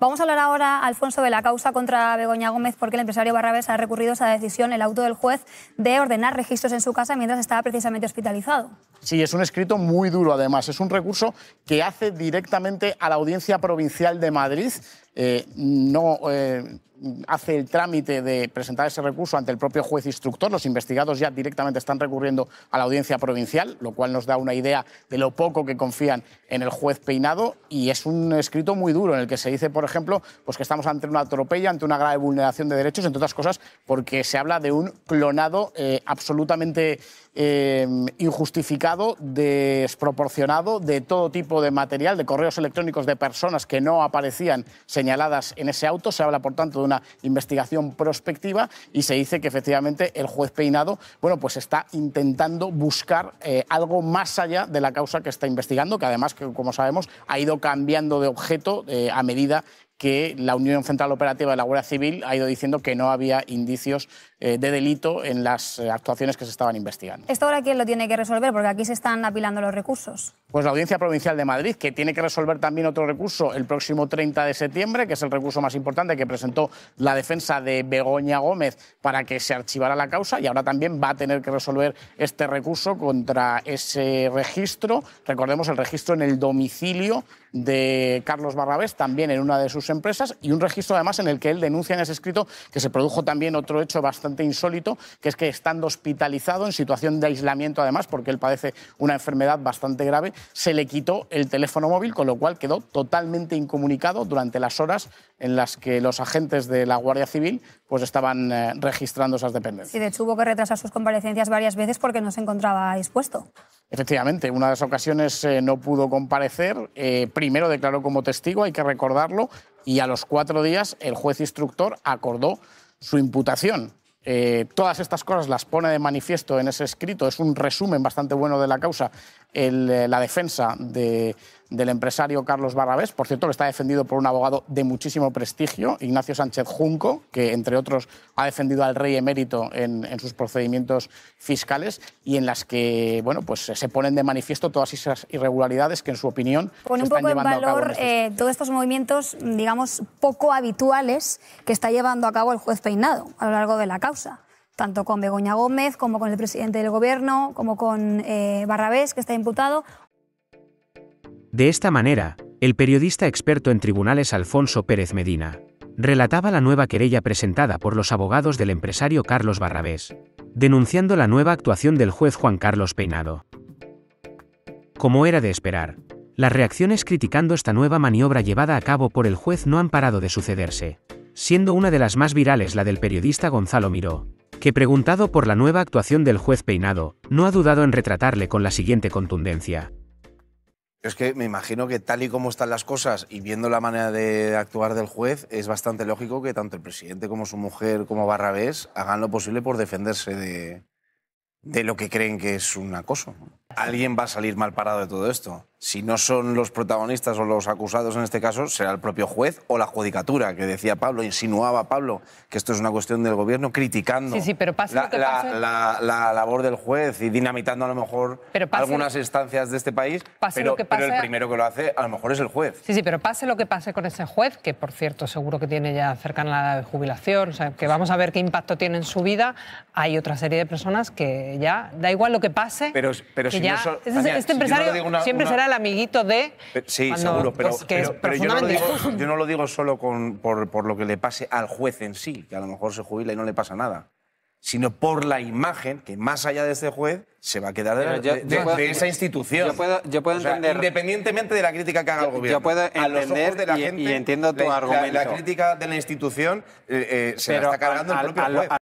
Vamos a hablar ahora, Alfonso, de la causa contra Begoña Gómez, porque el empresario Barrabés ha recurrido a esa decisión, el auto del juez, de ordenar registros en su casa mientras estaba precisamente hospitalizado. Sí, es un escrito muy duro, además. Es un recurso que hace directamente a la Audiencia Provincial de Madrid. Eh, no eh, hace el trámite de presentar ese recurso ante el propio juez instructor. Los investigados ya directamente están recurriendo a la Audiencia Provincial, lo cual nos da una idea de lo poco que confían en el juez peinado. Y es un escrito muy duro en el que se dice, por ejemplo, pues que estamos ante una atropella, ante una grave vulneración de derechos, entre otras cosas, porque se habla de un clonado eh, absolutamente Em, injustificado, desproporcionado de todo tipo de material, de correos electrónicos de personas que no aparecían señaladas en ese auto. Se habla, por tanto, de una investigación prospectiva y se dice que efectivamente el juez Peinado bueno, pues está intentando buscar eh, algo más allá de la causa que está investigando, que además, como sabemos, ha ido cambiando de objeto eh, a medida que la Unión Central Operativa de la Guardia Civil ha ido diciendo que no había indicios eh, de delito en las eh, actuaciones que se estaban investigando. ¿Esto ahora quién lo tiene que resolver? Porque aquí se están apilando los recursos. Pues la Audiencia Provincial de Madrid, que tiene que resolver también otro recurso el próximo 30 de septiembre, que es el recurso más importante que presentó la defensa de Begoña Gómez para que se archivara la causa y ahora también va a tener que resolver este recurso contra ese registro. Recordemos el registro en el domicilio de Carlos Barrabés, también en una de sus empresas, y un registro además en el que él denuncia en ese escrito que se produjo también otro hecho bastante insólito, que es que estando hospitalizado, en situación de aislamiento además, porque él padece una enfermedad bastante grave, se le quitó el teléfono móvil, con lo cual quedó totalmente incomunicado durante las horas en las que los agentes de la Guardia Civil pues estaban eh, registrando esas dependencias. Y de hecho hubo que retrasar sus comparecencias varias veces porque no se encontraba dispuesto. Efectivamente, una de las ocasiones eh, no pudo comparecer, eh, primero declaró como testigo, hay que recordarlo, y a los cuatro días el juez instructor acordó su imputación. Eh, todas estas cosas las pone de manifiesto en ese escrito, es un resumen bastante bueno de la causa, la defensa de, del empresario Carlos Barrabés, por cierto, que está defendido por un abogado de muchísimo prestigio, Ignacio Sánchez Junco, que entre otros ha defendido al rey emérito en, sus procedimientos fiscales y en las que bueno, pues, se ponen de manifiesto todas esas irregularidades que, en su opinión, Pone un poco en valor eh, todos estos movimientos, digamos, poco habituales que está llevando a cabo el juez Peinado a lo largo de la causa tanto con Begoña Gómez como con el presidente del gobierno, como con eh, Barrabés, que está imputado, de esta manera, el periodista experto en tribunales Alfonso Pérez Medina relataba la nueva querella presentada por los abogados del empresario Carlos Barrabés, denunciando la nueva actuación del juez Juan Carlos Peinado. Como era de esperar, las reacciones criticando esta nueva maniobra llevada a cabo por el juez no han parado de sucederse, siendo una de las más virales la del periodista Gonzalo Miró, que preguntado por la nueva actuación del juez Peinado, no ha dudado en retratarle con la siguiente contundencia. Es que me imagino que tal y como están las cosas y viendo la manera de actuar del juez, es bastante lógico que tanto el presidente como su mujer, como Barrabés, hagan lo posible por defenderse de, de lo que creen que es un acoso. Alguien va a salir mal parado de todo esto si no son los protagonistas o los acusados en este caso, será el propio juez o la judicatura, que decía Pablo, insinuaba Pablo que esto es una cuestión del gobierno, criticando sí, pero la, labor del juez y dinamitando a lo mejor algunas instancias de este país, pero, el primero que lo hace a lo mejor es el juez. Sí, sí, pero pase lo que pase con ese juez, que por cierto seguro que tiene ya cercana la jubilación, o sea, que vamos a ver qué impacto tiene en su vida, hay otra serie de personas que ya, da igual lo que pase, pero, pero si no este, empresario siempre será amiguito de. Eh, sí, seguro, pero, yo, no lo digo, solo por, lo que le pase al juez en sí, que a lo mejor se jubila y no le pasa nada sino por la imagen que más allá de este juez se va a quedar de, esa institución. Yo puedo, entender. independientemente de la crítica que haga el gobierno. Yo puedo entender y, entiendo tu argumento. La, crítica de la institución eh, eh, se la está cargando el propio juez.